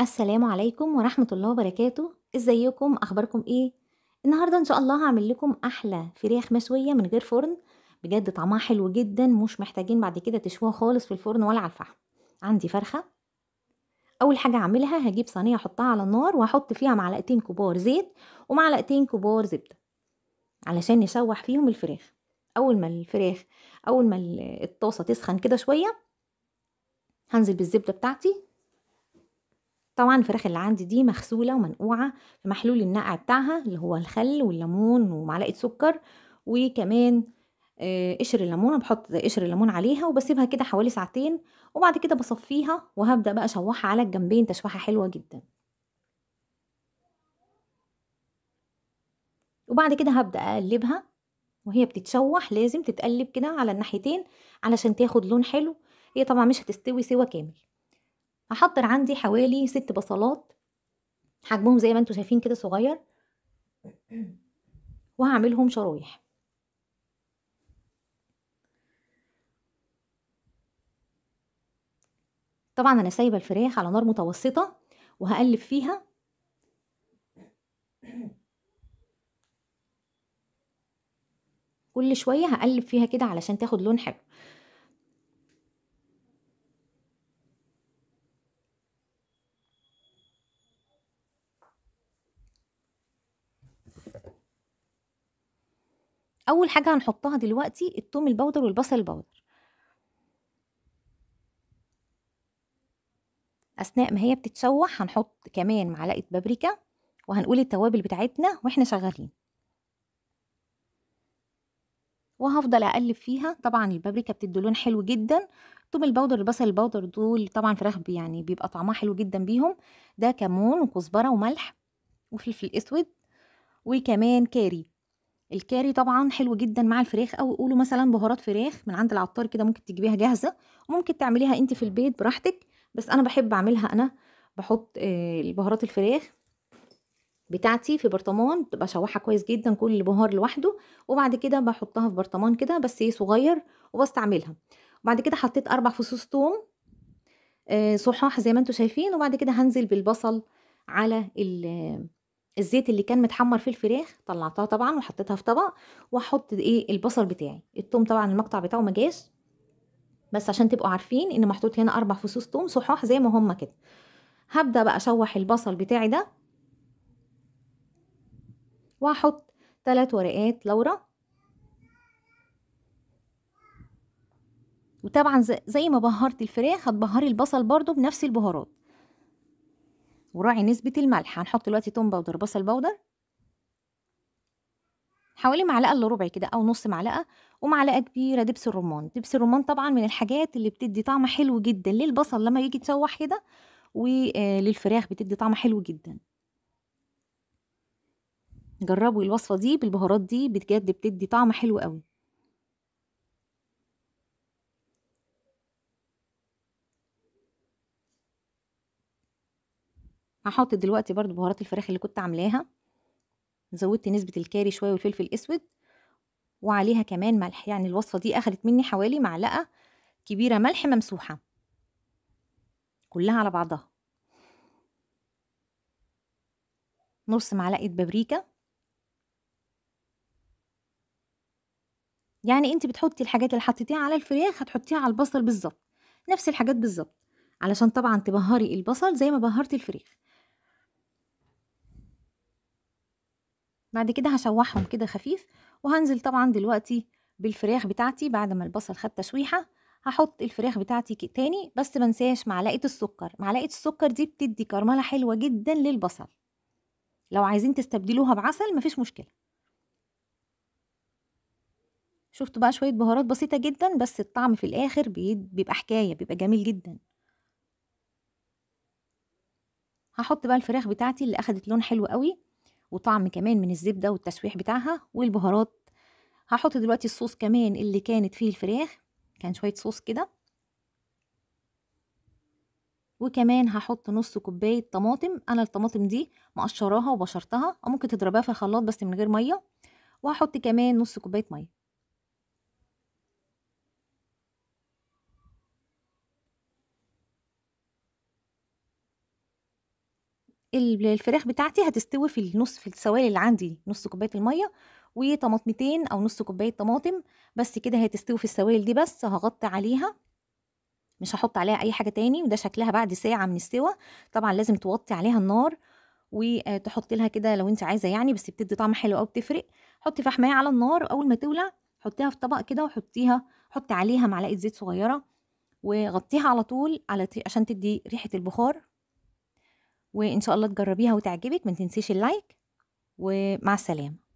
السلام عليكم ورحمة الله وبركاته ازيكم اخباركم ايه النهاردة ان شاء الله هعمل لكم احلى فراخ مشوية من غير فرن بجد طعمها حلو جدا مش محتاجين بعد كده تشوها خالص في الفرن ولا على الفحم عندي فرخة اول حاجة هعملها هجيب صينية احطها على النار واحط فيها معلقتين كبار زيت ومعلقتين كبار زبدة علشان نشوح فيهم الفراخ اول ما الفراخ اول ما الطاسة تسخن كده شوية هنزل بالزبدة بتاعتي طبعا الفراخ اللي عندي دي مغسولة ومنقوعة في محلول النقع بتاعها اللي هو الخل والليمون ومعلقة سكر وكمان آه، قشر الليمون بحط قشر الليمون عليها وبسيبها كده حوالي ساعتين وبعد كده بصفيها وهبدأ بقى اشوحها على الجنبين تشويحة حلوة جدا وبعد كده هبدأ اقلبها وهي بتتشوح لازم تتقلب كده على الناحيتين علشان تاخد لون حلو هي طبعا مش هتستوي سوا كامل هحضر عندي حوالي ست بصلات حجمهم زي ما انتوا شايفين كده صغير وهعملهم شرايح طبعا انا سايبه الفراخ على نار متوسطه وهقلب فيها كل شويه هقلب فيها كده علشان تاخد لون حلو اول حاجه هنحطها دلوقتي التوم البودر والبصل البودر اثناء ما هي بتتشوح هنحط كمان معلقه بابريكا وهنقول التوابل بتاعتنا واحنا شغالين وهفضل اقلب فيها طبعا البابريكا بتدي لون حلو جدا التوم البودر البصل البودر دول طبعا فراخ يعني بيبقى طعمها حلو جدا بيهم ده كمون وكزبره وملح وفلفل اسود وكمان كاري الكاري طبعا حلو جدا مع الفراخ او قولوا مثلا بهارات فراخ من عند العطار كده ممكن تجيبيها جاهزه وممكن تعمليها انت في البيت براحتك بس انا بحب اعملها انا بحط آه، البهارات الفراخ بتاعتي في برطمان بشوحها كويس جدا كل بهار لوحده وبعد كده بحطها في برطمان كده بس إيه، صغير وبستعملها وبعد كده حطيت اربع فصوص توم آه، صحاح زي ما انتم شايفين وبعد كده هنزل بالبصل على الزيت اللي كان متحمر في الفراخ طلعتها طبعا وحطيتها في طبق واحط ايه البصل بتاعي التوم طبعا المقطع بتاعه ما جاش بس عشان تبقوا عارفين ان محطوط هنا اربع فصوص توم صحاح زي ما هما كده هبدا بقى اشوح البصل بتاعي ده واحط ثلاث ورقات لورا وطبعا زي ما بهرت الفراخ هتبهري البصل برضو بنفس البهارات وراعي نسبة الملح هنحط دلوقتي توم باودر بصل باودر حوالي معلقه الا ربع كده او نص معلقه ومعلقه كبيره دبس الرمان دبس الرمان طبعا من الحاجات اللي بتدي طعم حلو جدا للبصل لما يجي تسوح كده وللفراخ آه، بتدي طعم حلو جدا جربوا الوصفه دي بالبهارات دي بجد بتدي طعم حلو قوي هحط دلوقتي برضو بهارات الفراخ اللي كنت عاملاها زودت نسبة الكاري شوية والفلفل الأسود وعليها كمان ملح يعني الوصفة دي أخدت مني حوالي معلقة كبيرة ملح ممسوحة كلها على بعضها نص معلقة بابريكا يعني انت بتحطي الحاجات اللي حطيتيها على الفراخ هتحطيها على البصل بالظبط نفس الحاجات بالظبط علشان طبعا تبهري البصل زي ما بهرتي الفريخ بعد كده هشوحهم كده خفيف وهنزل طبعا دلوقتي بالفراخ بتاعتي بعد ما البصل خد تشويحه هحط الفراخ بتاعتي تاني بس منساش معلقه السكر معلقه السكر دي بتدي كرمله حلوه جدا للبصل لو عايزين تستبدلوها بعسل مفيش مشكله شفتوا بقى شويه بهارات بسيطه جدا بس الطعم في الاخر بيبقى حكايه بيبقى جميل جدا هحط بقى الفراخ بتاعتي اللي اخدت لون حلو قوي وطعم كمان من الزبدة والتسويح بتاعها والبهارات هحط دلوقتي الصوص كمان اللي كانت فيه الفراخ كان شوية صوص كده وكمان هحط نص كوباية طماطم أنا الطماطم دي مقشراها وبشرتها أو ممكن تضربها في الخلاط بس من غير مية وهحط كمان نص كوباية مية الفراخ بتاعتي هتستوي في النص في السوائل اللي عندي نص كوباية المية وطماطمتين أو نص كوباية طماطم بس كده هي تستوي في السوائل دي بس هغطي عليها مش هحط عليها أي حاجة تاني وده شكلها بعد ساعة من السوا طبعا لازم توطي عليها النار وتحطي آه، لها كده لو انت عايزه يعني بس بتدي طعم حلو او بتفرق حطي فحمايه على النار اول ما تولع حطيها في طبق كده وحطيها حطي عليها معلقه زيت صغيره وغطيها على طول على عشان تدي ريحه البخار وإن شاء الله تجربيها وتعجبك ما تنسيش اللايك ومع السلامة